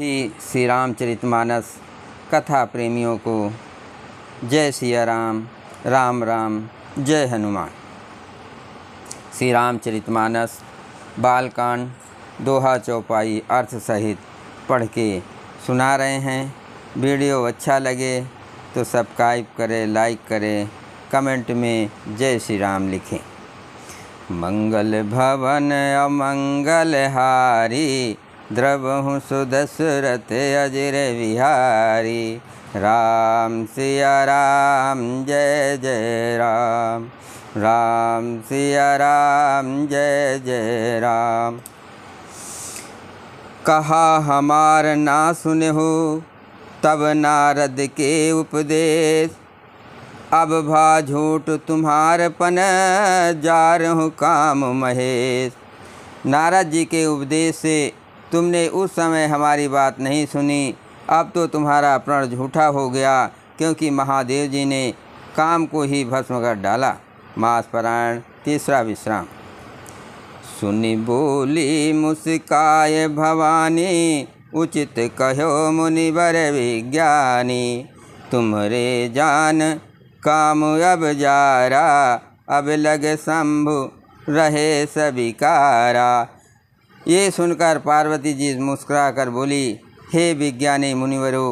श्री रामचरित मानस कथा प्रेमियों को जय सिया राम राम राम जय हनुमान श्री रामचरितमानस बालकांड दोहा चौपाई अर्थ सहित पढ़ के सुना रहे हैं वीडियो अच्छा लगे तो सब्सक्राइब करें लाइक करें कमेंट में जय श्री राम लिखें मंगल भवन अमंगल हारी द्रवहु सुदशरथ अजिर विहारी राम सिया राम जय जय राम राम सिया राम जय जय राम कहा हमार ना सुन हो तब नारद के उपदेश अब भा झूठ तुम्हार पन जा हूँ काम महेश नारद जी के उपदेश से तुमने उस समय हमारी बात नहीं सुनी अब तो तुम्हारा प्रण झूठा हो गया क्योंकि महादेव जी ने काम को ही भस्म कर डाला मास तीसरा विश्राम सुनी बोली मुस्काय भवानी उचित कहो मुनि बर विज्ञानी तुमरे जान काम अब जारा अब लग शंभु रहे कारा ये सुनकर पार्वती जी मुस्कुरा कर बोली हे विज्ञानी मुनिवरु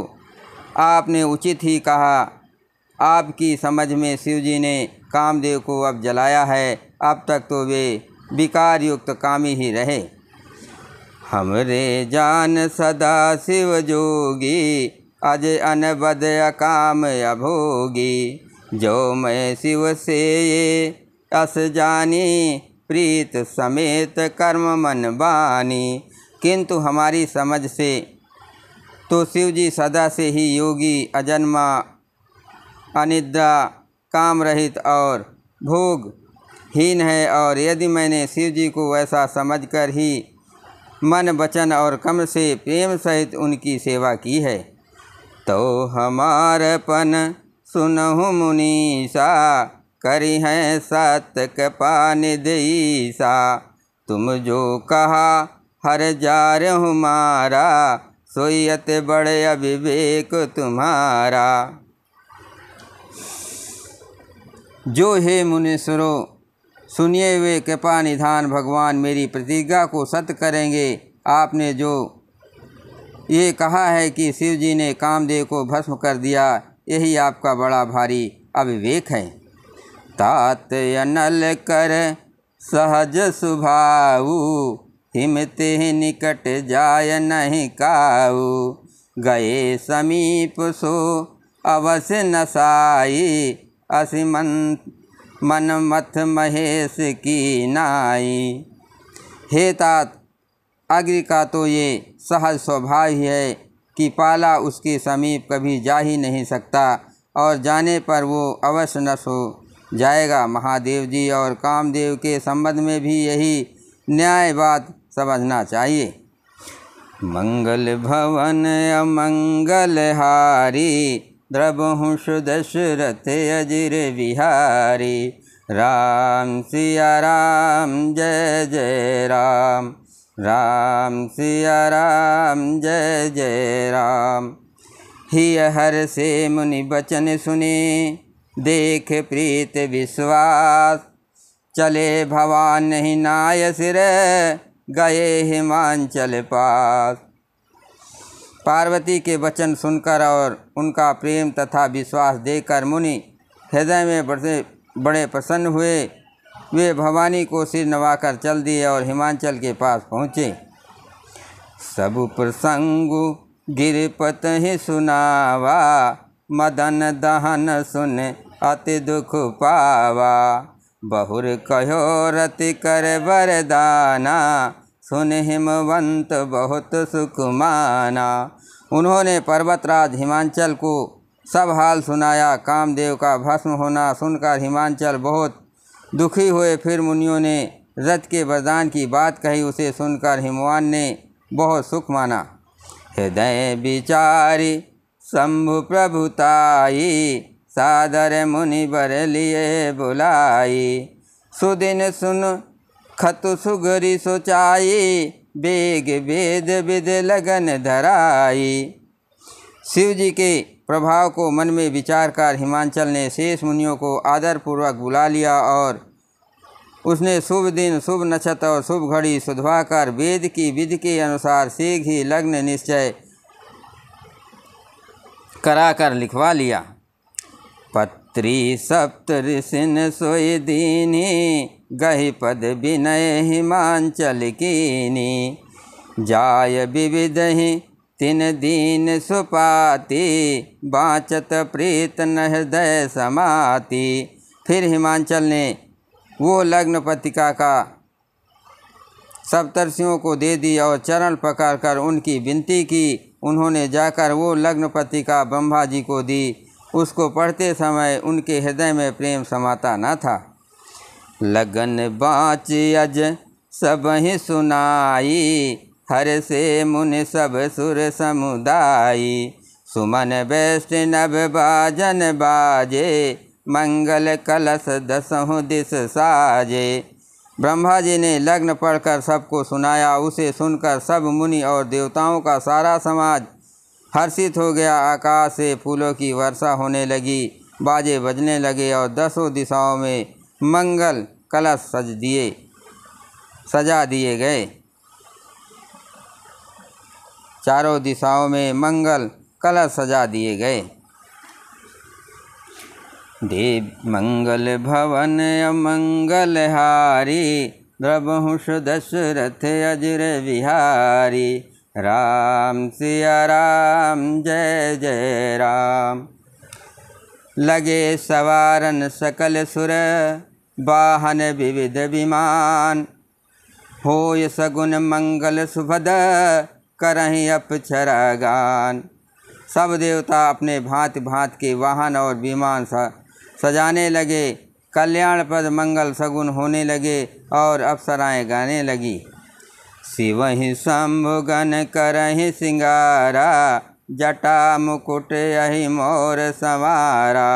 आपने उचित ही कहा आपकी समझ में शिव जी ने कामदेव को अब जलाया है अब तक तो वे विकार युक्त कामी ही रहे हमरे जान सदा शिव जोगी अजय अनबद काम अभोगी जो मैं शिव से ये अस जानी प्रीत समेत कर्म मन बानी किंतु हमारी समझ से तो शिव जी सदा से ही योगी अजन्मा अनिद्रा काम रहित और भोग हीन है और यदि मैंने शिव जी को वैसा समझकर ही मन वचन और कम से प्रेम सहित उनकी सेवा की है तो हमारपन सुनहु मुनीसा करी हैं सातक पान दईसा तुम जो कहा हर जार हमारा सोयत बड़े अभिवेक तुम्हारा जो हे मुनिश्वरो सुनिए वे कृपा निधान भगवान मेरी प्रतिज्ञा को सत्य करेंगे आपने जो ये कहा है कि शिव जी ने कामदेव को भस्म कर दिया यही आपका बड़ा भारी अभिवेक है तात अनल कर सहज सुभाऊ हिम तिह निकट जाय नहीं काऊ गए समीप सो अवश्य नसाई असिमन मन मथ महेश की नाई हे तात अग्र का तो ये सहज स्वभाव ही है कि पाला उसके समीप कभी जा ही नहीं सकता और जाने पर वो अवश्य नस हो जाएगा महादेव जी और कामदेव के संबंध में भी यही न्याय बात समझना चाहिए मंगल भवन अमंगल हारी द्रबहुष दशरथ अजिर बिहारी राम सिया राम जय जय राम राम सिया राम जय जय राम ही हर से मुनि बचन सुने देख प्रीत विश्वास चले भवान नहीं नाय सिर गए हिमांचल पास पार्वती के वचन सुनकर और उनका प्रेम तथा विश्वास देकर मुनि हृदय में बड़े बड़े प्रसन्न हुए वे भवानी को सिर नवाकर चल दिए और हिमांचल के पास पहुँचे सब प्रसंग गिरपत ही सुनावा मदन दहन सुन अति दुख पावा बहुर कहो रति कर वरदाना सुन हिमवंत बहुत सुख माना उन्होंने पर्वतराज हिमांचल को सब हाल सुनाया कामदेव का भस्म होना सुनकर हिमांचल बहुत दुखी हुए फिर मुनियों ने रथ के वरदान की बात कही उसे सुनकर हिमवान ने बहुत सुख माना हृदय बिचारी शंभु प्रभुताई सादर मुनि बर लिए बुलाई सुदिन सुन खतु सुगरी सोचाई बेग वेद विद लगन धराई शिव जी के प्रभाव को मन में विचार कर हिमांचल ने शेष मुनियों को आदरपूर्वक बुला लिया और उसने शुभ दिन शुभ नक्षत्र और शुभ घड़ी सुधवा कर वेद की विधि के अनुसार शीघ्र ही लग्न निश्चय करा कर लिखवा लिया पत्री सप्त ऋषिन सोई दीनी गही पद विनय हिमांचल कीनी जाय विविध ही तिन दीन सुपाती बाचत प्रीत न समाती फिर हिमांचल ने वो लग्न पतिका का सप्तर्षियों को दे दी और चरण पकड़कर उनकी विनती की उन्होंने जाकर वो लग्न पत्रिका ब्रह्मा जी को दी उसको पढ़ते समय उनके हृदय में प्रेम समाता न था लगन बाँच अज सब ही सुनाई हर से मुन सब सुर समुदायी सुमन बैष्ट नभ बाजन बाजे मंगल कलश दसहु दिस साजे ब्रह्मा जी ने लग्न पढ़कर सबको सुनाया उसे सुनकर सब मुनि और देवताओं का सारा समाज हर्षित हो गया आकाश से फूलों की वर्षा होने लगी बाजे बजने लगे और दसों दिशाओं में मंगल कलश सज दिए सजा दिए गए चारों दिशाओं में मंगल कलश सजा दिए गए देव मंगल भवन हारी द्रवहुष दशरथ अजर विहारी राम सिया राम जय जय राम लगे सवारन सकल सुर वाहन विविध विमान होय सगुन मंगल सुभद करहीं अपक्षरा गान सब देवता अपने भांति भांति के वाहन और विमान सा सजाने लगे कल्याण पद मंगल सगुन होने लगे और अप्सराएं गाने लगी शिव ही शंभुगन करहि सिंगारा जटा मुकुट यही मोर संवारा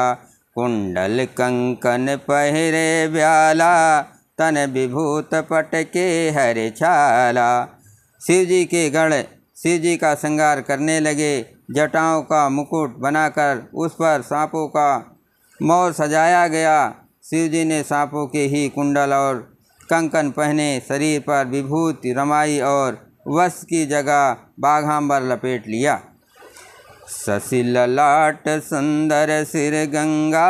कुंडल कंकन पहरे ब्याला तन विभूत पट के हरे छाला शिव जी के गढ़ शिव जी का श्रृंगार करने लगे जटाओं का मुकुट बनाकर उस पर सांपों का मोर सजाया गया शिवजी ने सांपों के ही कुंडल और कंकन पहने शरीर पर विभूति रमाई और वश की जगह बाघांबर लपेट लिया सशिल लाट सुंदर सिर गंगा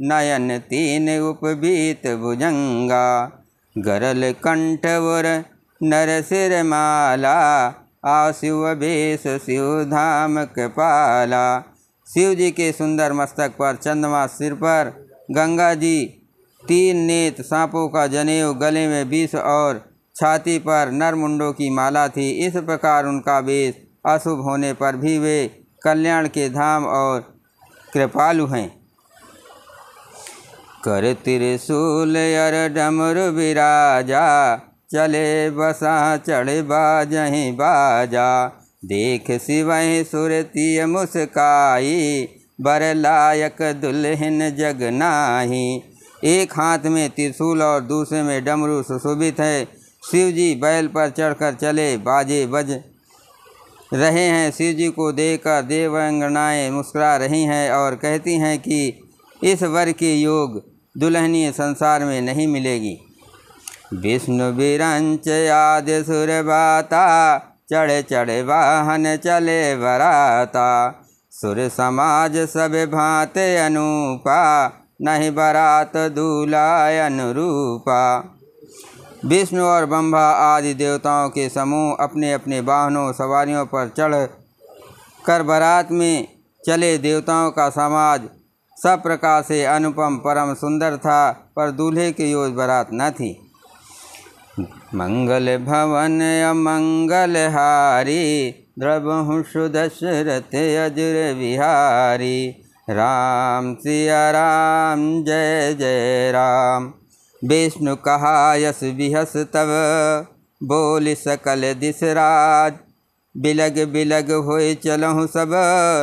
नयन तीन उपबीत भुजंगा गरल कंठ उर नर सिर माला आशिव बेश शिव धाम कपाला शिव जी के सुंदर मस्तक पर चंद्रमा सिर पर गंगा जी तीन नेत सांपों का जनेऊ गले में विष और छाती पर नरमुंडों की माला थी इस प्रकार उनका वेश अशुभ होने पर भी वे कल्याण के धाम और कृपालु हैं कर त्रिशूल अर डमर विराजा चले बसा चढ़ बाजहीं बाजा देख सिवय सुरती मुस्काई बर लायक दुल्हन जगनाही एक हाथ में त्रिशूल और दूसरे में डमरू सुशोभित है शिव जी बैल पर चढ़कर चले बाजे बज रहे हैं शिव जी को देखकर अंगनाएँ मुस्करा रही हैं और कहती हैं कि इस वर के योग दुल्हनीय संसार में नहीं मिलेगी विष्णु विरंच आदि सुरभाता चढ़े चढ़े वाहन चले बराता सुर समाज सब भाते अनूपा नहीं बरात दूलाय अनुरूपा विष्णु और बम्भा आदि देवताओं के समूह अपने अपने वाहनों सवारियों पर चढ़ कर बरात में चले देवताओं का समाज सब प्रकार से अनुपम परम सुंदर था पर दूल्हे की योज बरात न थी मंगल भवन अमंगल हारी द्रवहुषु सुदशरथ अजुर विहारी राम सिया राम जय जय राम विष्णु कहा यस विहस तब बोल सकल राज बिलग बिलग हो चलहु सब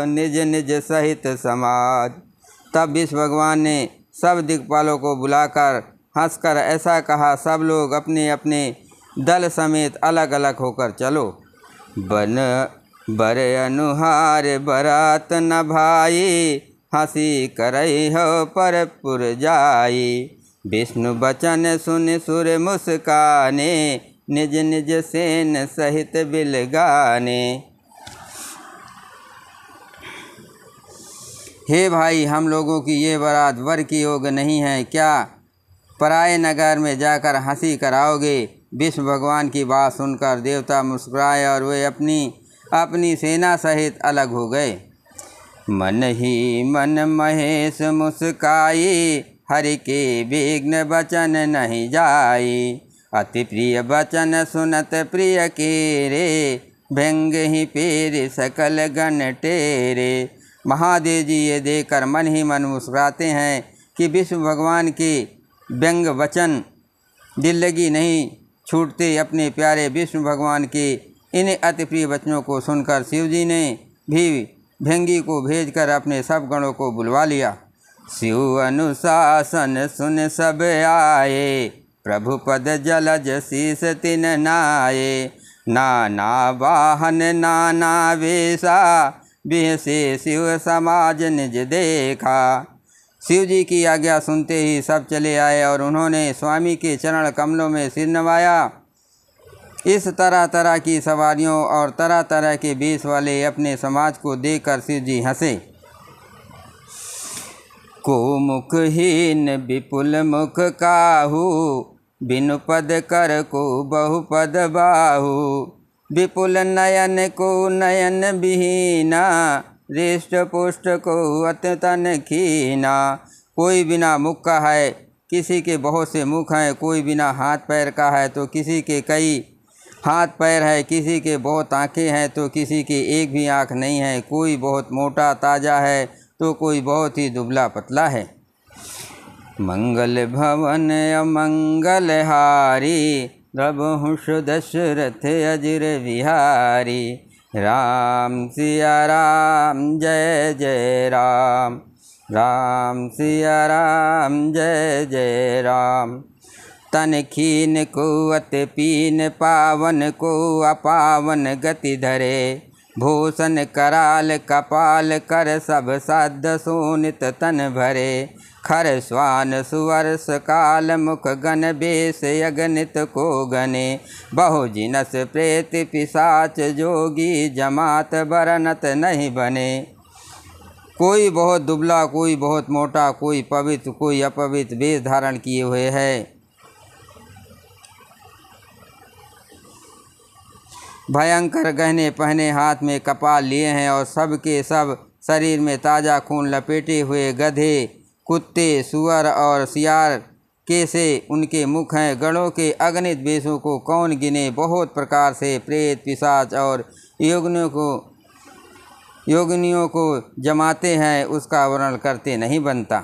निज निज सहित समाज तब विष्णु भगवान ने सब दिग्पालों को बुलाकर हंसकर ऐसा कहा सब लोग अपने अपने दल समेत अलग अलग होकर चलो बन बर अनुहार बरात न भाई हंसी करई हो पर पुर जाई विष्णु बचन सुन सुर मुस्काने निज निज सेन सहित बिलगाने हे भाई हम लोगों की ये बरात वर की योग नहीं है क्या पराए नगर में जाकर हंसी कराओगे विष्णु भगवान की बात सुनकर देवता मुस्कुराए और वे अपनी अपनी सेना सहित अलग हो गए मन ही मन महेश मुस्काये हर के विघ्न बचन नहीं जाए अति प्रिय बचन सुनत प्रिय के रे भंग ही पेर सकल गण टेरे महादेव जी ये देखकर मन ही मन मुस्कुराते हैं कि विष्णु भगवान की व्यंग वचन दिल लगी नहीं छूटते अपने प्यारे विष्णु भगवान के इन अति प्रिय वचनों को सुनकर शिव जी ने भी भेंगी को भेजकर अपने सब गणों को बुलवा लिया शिव अनुशासन सुन सब आए प्रभु पद जलज जशीष तिन नाये नाना वाहन नाना वेशा बिह शिव समाज निज देखा शिव जी की आज्ञा सुनते ही सब चले आए और उन्होंने स्वामी के चरण कमलों में सिर नवाया इस तरह तरह की सवारियों और तरह तरह के बेस वाले अपने समाज को देखकर शिव जी हंसे को मुखहीन विपुल मुख काहू बिनु पद कर को बहुपद बाहू विपुल नयन को नयन विहीना दृष्ट पुष्ट को अत्यतन खीना कोई बिना मुख का है किसी के बहुत से मुख हैं कोई बिना हाथ पैर का है तो किसी के कई हाथ पैर है किसी के बहुत आँखें हैं तो किसी के एक भी आँख नहीं है कोई बहुत मोटा ताजा है तो कोई बहुत ही दुबला पतला है मंगल भवन अमंगल हारी दशरथ अजर बिहारी राम सिया राम जय जय राम राम सिया राम जय जय राम तन खीन कुवत पीन पावन को अपावन गति धरे भूषण कराल कपाल कर सब साध सोनित तन भरे खर स्वान सुवर्ष काल मुख गण बेस यगनित को गने बहुजिनस प्रेत पिशाच जोगी जमात बरनत नहीं बने कोई बहुत दुबला कोई बहुत मोटा कोई पवित्र कोई अपवित्र वेश धारण किए हुए है भयंकर गहने पहने हाथ में कपाल लिए हैं और सबके सब शरीर में ताज़ा खून लपेटे हुए गधे कुत्ते सुअर और सियार के से उनके मुख हैं गणों के अगणित वेशों को कौन गिने बहुत प्रकार से प्रेत पिशाच और योगनियों को योगनियों को जमाते हैं उसका वर्णन करते नहीं बनता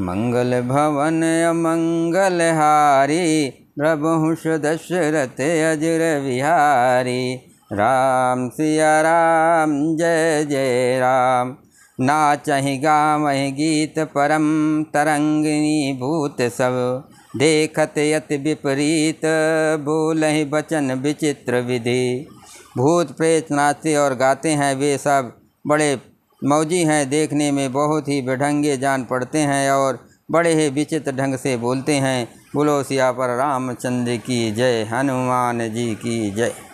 मंगल भवन अमंगल हारी प्रभुष दशरथ अजर विहारी राम सिया राम जय जय राम गा गामह गीत परम तरंगिनी भूत सब देखत यत विपरीत बोलह बचन विचित्र विधि भूत प्रेत नाचते और गाते हैं वे सब बड़े मौजी हैं देखने में बहुत ही बेढंगे जान पड़ते हैं और बड़े ही विचित्र ढंग से बोलते हैं बुलोसिया पर रामचंद्र की जय हनुमान जी की जय